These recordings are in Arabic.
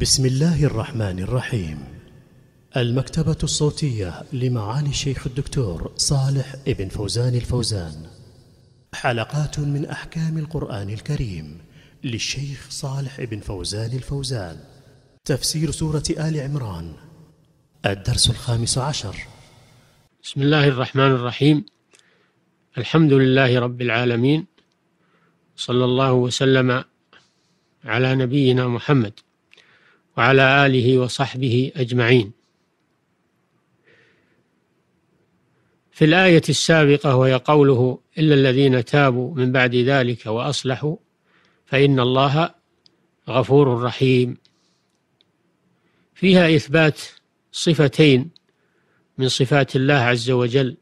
بسم الله الرحمن الرحيم المكتبة الصوتية لمعالي الشيخ الدكتور صالح ابن فوزان الفوزان حلقات من أحكام القرآن الكريم للشيخ صالح ابن فوزان الفوزان تفسير سورة آل عمران الدرس الخامس عشر بسم الله الرحمن الرحيم الحمد لله رب العالمين صلى الله وسلم على نبينا محمد وعلى آله وصحبه أجمعين في الآية السابقة وهي قوله إلا الذين تابوا من بعد ذلك وأصلحوا فإن الله غفور رحيم فيها إثبات صفتين من صفات الله عز وجل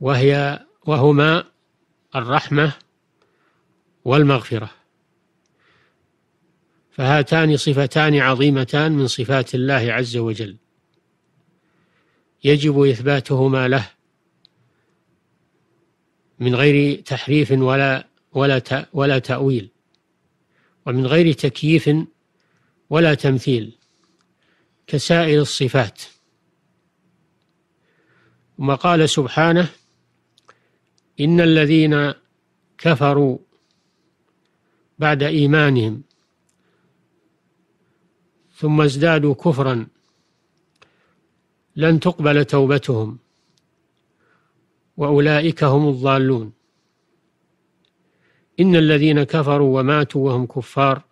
وهي وهما الرحمة والمغفرة فهاتان صفتان عظيمتان من صفات الله عز وجل يجب إثباتهما له من غير تحريف ولا ولا ولا تأويل ومن غير تكييف ولا تمثيل كسائر الصفات وما قال سبحانه إن الذين كفروا بعد إيمانهم ثم ازدادوا كفرا لن تقبل توبتهم وأولئك هم الضالون إن الذين كفروا وماتوا وهم كفار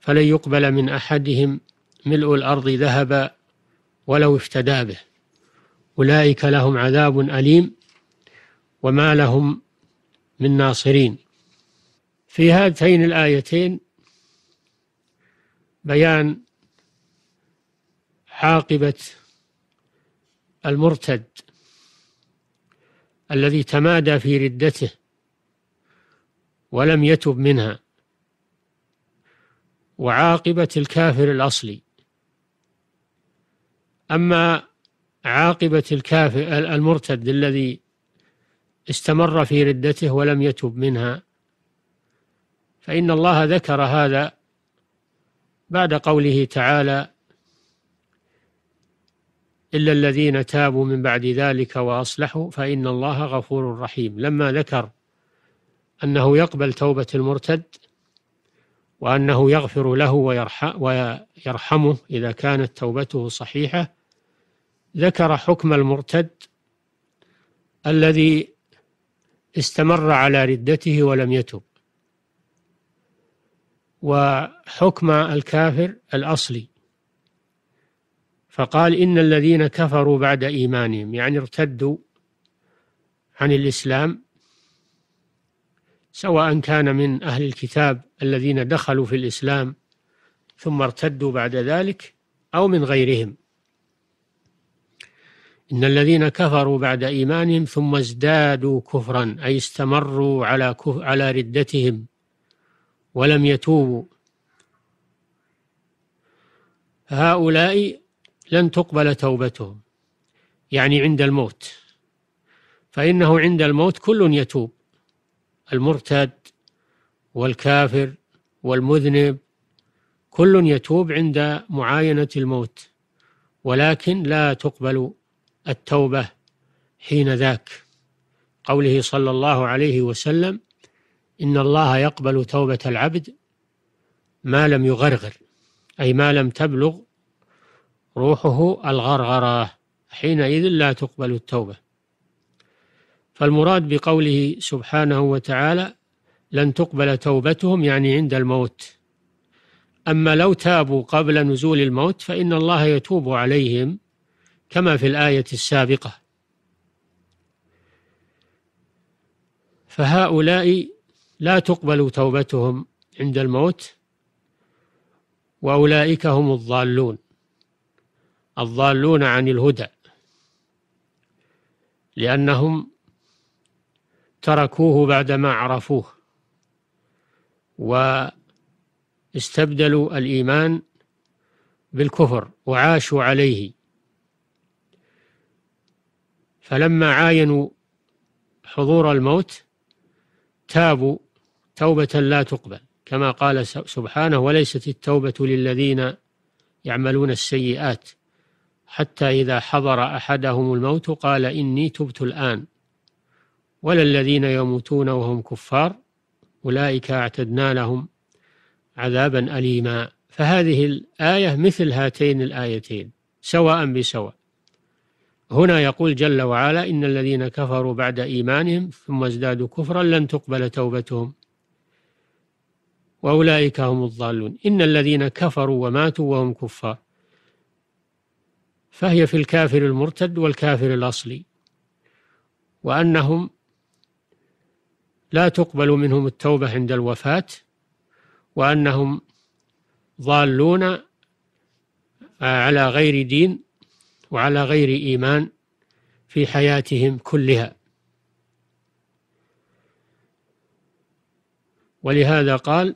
فلن يقبل من أحدهم ملء الأرض ذهبا ولو افتدى به أولئك لهم عذاب أليم وما لهم من ناصرين في هاتين الآيتين بيان عاقبة المرتد الذي تمادى في ردته ولم يتب منها وعاقبة الكافر الأصلي أما عاقبة الكافر المرتد الذي استمر في ردته ولم يتب منها فإن الله ذكر هذا بعد قوله تعالى إلا الذين تابوا من بعد ذلك وأصلحوا فإن الله غفور رحيم لما ذكر أنه يقبل توبة المرتد وأنه يغفر له ويرحمه إذا كانت توبته صحيحة ذكر حكم المرتد الذي استمر على ردته ولم يتب وحكم الكافر الأصلي فقال إن الذين كفروا بعد إيمانهم يعني ارتدوا عن الإسلام سواء كان من أهل الكتاب الذين دخلوا في الإسلام ثم ارتدوا بعد ذلك أو من غيرهم إن الذين كفروا بعد إيمانهم ثم ازدادوا كفرا أي استمروا على على ردتهم ولم يتوبوا هؤلاء لن تقبل توبتهم يعني عند الموت فإنه عند الموت كل يتوب المرتد والكافر والمذنب كل يتوب عند معاينة الموت ولكن لا تقبل التوبة حين ذاك قوله صلى الله عليه وسلم إن الله يقبل توبة العبد ما لم يغرغر أي ما لم تبلغ روحه الغرغرة حينئذ لا تقبل التوبة فالمراد بقوله سبحانه وتعالى لن تقبل توبتهم يعني عند الموت أما لو تابوا قبل نزول الموت فإن الله يتوب عليهم كما في الآية السابقة فهؤلاء لا تقبل توبتهم عند الموت وأولئك هم الضالون الضالون عن الهدى لأنهم تركوه بعدما عرفوه واستبدلوا الإيمان بالكفر وعاشوا عليه فلما عاينوا حضور الموت تابوا توبة لا تقبل كما قال سبحانه وليست التوبة للذين يعملون السيئات حتى إذا حضر أحدهم الموت قال إني تبت الآن ولا الذين يموتون وهم كفار أولئك أعتدنا لهم عذابا أليما فهذه الآية مثل هاتين الآيتين سواء بسواء هنا يقول جل وعلا إن الذين كفروا بعد إيمانهم ثم ازدادوا كفرا لن تقبل توبتهم وأولئك هم الضالون إن الذين كفروا وماتوا وهم كفار فهي في الكافر المرتد والكافر الأصلي وأنهم لا تقبل منهم التوبة عند الوفاة وأنهم ضالون آه، على غير دين وعلى غير إيمان في حياتهم كلها ولهذا قال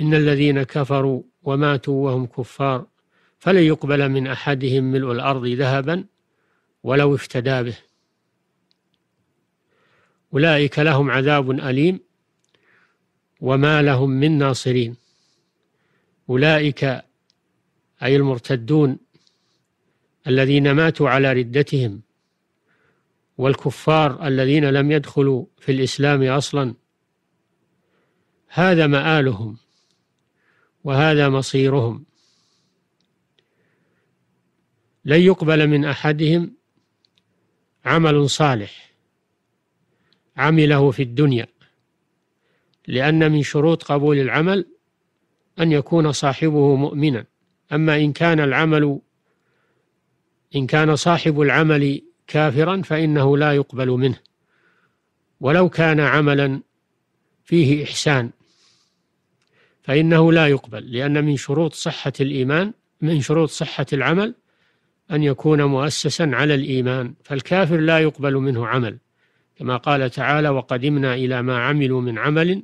إن الذين كفروا وماتوا وهم كفار فلن يقبل من أحدهم ملء الأرض ذهبا ولو افتدى به أولئك لهم عذاب أليم وما لهم من ناصرين أولئك أي المرتدون الذين ماتوا على ردتهم والكفار الذين لم يدخلوا في الإسلام أصلا هذا مآلهم وهذا مصيرهم لن يقبل من أحدهم عمل صالح عمله في الدنيا لأن من شروط قبول العمل أن يكون صاحبه مؤمنا أما إن كان العمل إن كان صاحب العمل كافرا فإنه لا يقبل منه ولو كان عملا فيه إحسان فإنه لا يقبل لأن من شروط صحة الإيمان من شروط صحة العمل أن يكون مؤسسا على الإيمان فالكافر لا يقبل منه عمل كما قال تعالى وقدمنا إلى ما عملوا من عمل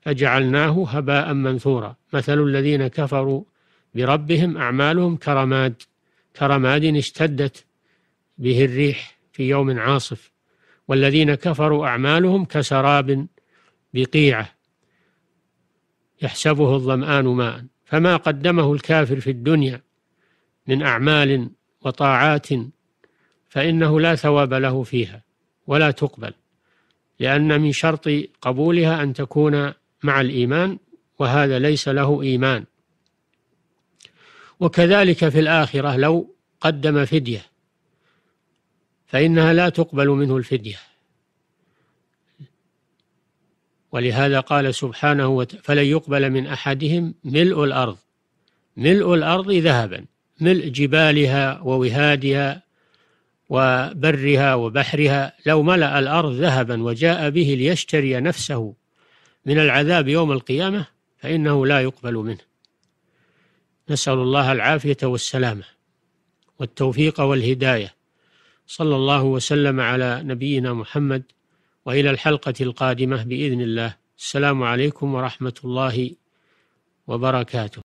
فجعلناه هباء منثورا مثل الذين كفروا بربهم أعمالهم كرماد كرماد اشتدت به الريح في يوم عاصف والذين كفروا أعمالهم كسراب بقيعة يحسبه الظمآن ماء فما قدمه الكافر في الدنيا من أعمال وطاعات فإنه لا ثواب له فيها ولا تقبل لأن من شرط قبولها أن تكون مع الإيمان وهذا ليس له إيمان وكذلك في الآخرة لو قدم فدية فإنها لا تقبل منه الفدية ولهذا قال سبحانه فلن يقبل من أحدهم ملء الأرض ملء الأرض ذهبا ملء جبالها ووهادها وبرها وبحرها لو ملأ الأرض ذهبا وجاء به ليشتري نفسه من العذاب يوم القيامة فإنه لا يقبل منه نسأل الله العافية والسلامة والتوفيق والهداية صلى الله وسلم على نبينا محمد وإلى الحلقة القادمة بإذن الله السلام عليكم ورحمة الله وبركاته